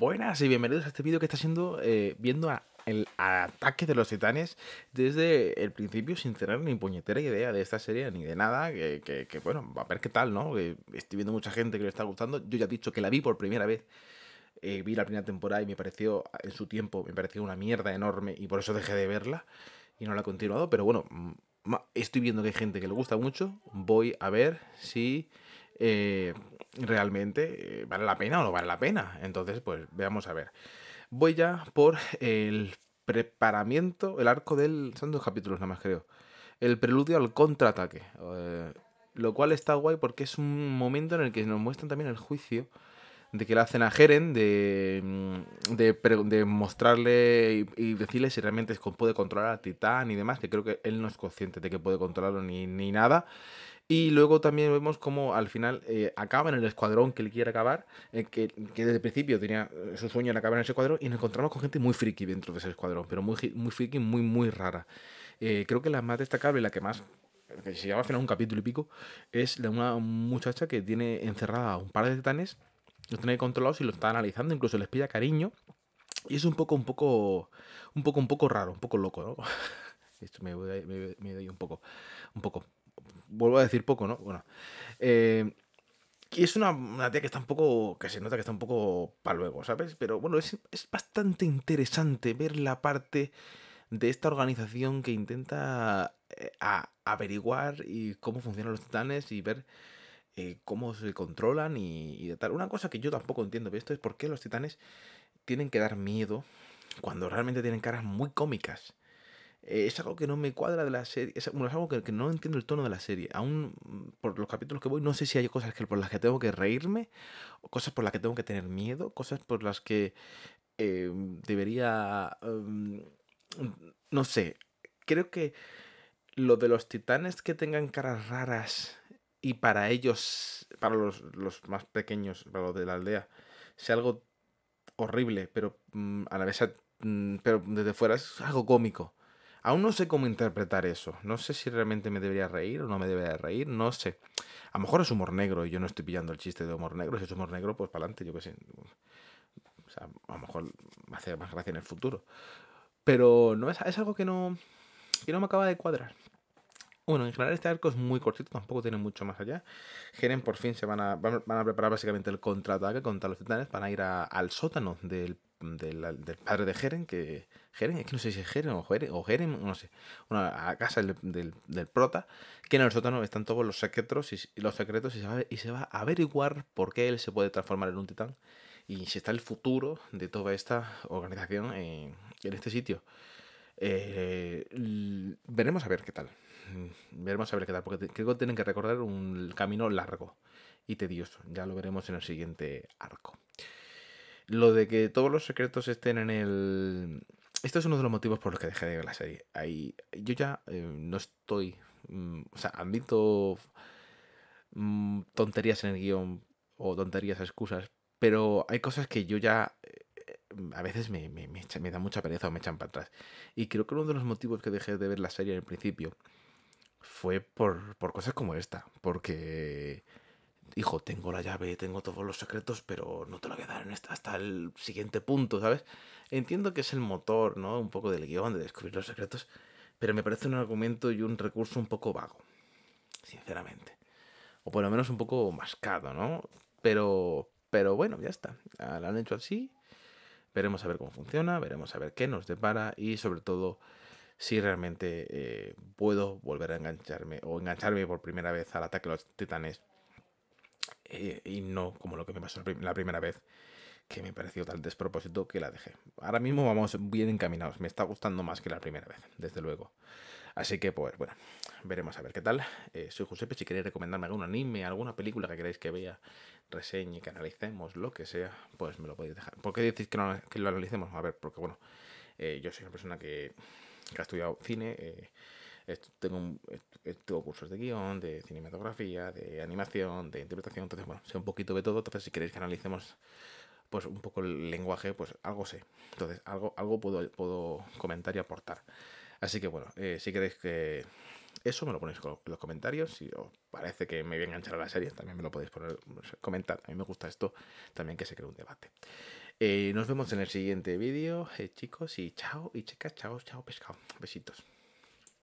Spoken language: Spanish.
Buenas y bienvenidos a este vídeo que está siendo eh, viendo el ataque de los titanes desde el principio sin tener ni puñetera idea de esta serie ni de nada, que, bueno va bueno, a ver qué tal, ¿no? estoy viendo mucha gente que le está gustando, yo ya he dicho que la vi por primera vez eh, vi la primera temporada y me pareció, en su tiempo, me pareció una mierda enorme y por eso dejé de verla y no la he continuado. Pero bueno, mm, estoy viendo que hay gente que le gusta mucho. Voy a ver si eh, realmente eh, vale la pena o no vale la pena. Entonces, pues veamos a ver. Voy ya por el preparamiento, el arco del... Son dos capítulos nada más creo. El preludio al contraataque. Eh, lo cual está guay porque es un momento en el que nos muestran también el juicio de que le hacen a Jeren, de, mm, de, mostrarle y, decirle si realmente puede controlar a Titán y demás, que creo que él no es consciente de que puede controlarlo ni, ni nada. Y luego también vemos cómo al final eh, acaba en el escuadrón que le quiere acabar, eh, que, que, desde el principio tenía eh, su sueño en acabar en ese escuadrón, y nos encontramos con gente muy friki dentro de ese escuadrón, pero muy, muy friki, muy, muy rara. creo que la más destacable, la que más se llama al final un capítulo y pico, es de una muchacha que tiene encerrada a un par de titanes, los tiene controlados y los está analizando, incluso les pilla cariño, y es un poco, un poco, un poco, un poco raro, un poco loco, ¿no? Esto me, me, me doy un poco, un poco vuelvo a decir poco, ¿no? Bueno. Eh, y es una, una, tía que está un poco. que se nota que está un poco para luego, ¿sabes? Pero bueno, es, bastante interesante ver la parte de esta organización que intenta eh, averiguar cómo funcionan los titanes y ver eh, cómo se controlan y, y, tal. Una cosa que yo tampoco entiendo de esto es por qué los titanes tienen que dar miedo cuando realmente tienen caras muy cómicas. Eh, es algo que no me cuadra de la serie. Es, algo que, no entiendo el tono de la serie. Aún mm, por los capítulos que voy, no sé si hay cosas que, por las que tengo que reírme, cosas por las que tengo que tener miedo, cosas por las que em, debería. Em, no sé. Creo que lo de los titanes que tengan caras raras y para ellos, para los, más pequeños, para los de la aldea, sea algo horrible, pero mm, a la vez. Mm, pero desde fuera es algo cómico Aún no sé cómo interpretar eso. No sé si realmente me debería reír o no me debería reír, no sé. A lo mejor es humor negro y yo no estoy pillando el chiste de humor negro. Si es humor negro, pues para adelante, yo qué sé. O sea, a lo mejor me hace más gracia en el futuro. Pero no es, algo que no, que no me acaba de cuadrar. Bueno, en general este arco es muy cortito, tampoco tiene mucho más allá. Geren por fin se van a, van a preparar básicamente el contraataque contra los titanes, van a ir al sótano del del padre de Jeren, que Jeren, es que no sé si es Jeren o Jeren, o Jeren no sé, una a casa del, prota, que en el sótano están todos los secretos y, los secretos y se, va, y se va a averiguar por qué él se puede transformar en un titán y si está el futuro de toda esta organización en, este sitio. Eh, veremos a ver qué tal. Veremos a ver qué tal, porque creo que tienen que recorrer un camino largo y tedioso. Ya lo veremos en el siguiente arco. Lo de que todos los secretos estén en el... Esto es uno de los motivos por los que dejé de ver la serie. Ahí, yo ya eh, no estoy... Mm, o sea, han visto mm, tonterías en el guión o tonterías, excusas, pero hay cosas que yo ya... Eh, a veces me, da mucha pereza o me echan para atrás. Y creo que uno de los motivos que dejé de ver la serie en el principio fue por cosas como esta. Porque hijo, tengo la llave, tengo todos los secretos, pero no te lo voy a dar hasta el siguiente punto, ¿sabes? Entiendo que es el motor, ¿no? Un poco del guión, de descubrir los secretos, pero me parece un argumento y un recurso un poco vago, sinceramente. O por lo menos un poco mascado, ¿no? Pero, pero bueno, ya está. Ah, lo han hecho así. Veremos a ver cómo funciona, veremos a ver qué nos depara y sobre todo si realmente eh, puedo volver a engancharme o engancharme por primera vez al ataque a los titanes eh, y no como lo que me pasó la primera vez, que me pareció tal despropósito que la dejé. Ahora mismo vamos bien encaminados, me está gustando más que la primera vez, desde luego. Así que, pues bueno, veremos a ver qué tal. Eh, soy Josepe, si queréis recomendarme algún anime, alguna película que queráis que vea, reseñe, que analicemos, lo que sea, pues me lo podéis dejar. ¿Por qué decís que, no, lo analicemos? A ver, porque bueno, eh, yo soy una persona que, que ha estudiado cine, eh, tengo, cursos de guión, de cinematografía, de animación, de interpretación, entonces bueno, sé un poquito de todo, entonces si queréis que analicemos pues un poco el lenguaje, pues algo sé, entonces algo, algo puedo, puedo comentar y aportar. Así que bueno, eh, si queréis que eso me lo ponéis en los comentarios, si os parece que me voy a enganchar a la serie, también me lo podéis poner, comentar, a mí me gusta esto, también que se cree un debate. Eh, nos vemos en el siguiente vídeo, eh, chicos, y chao, y chicas, chao, chao, pescado, besitos.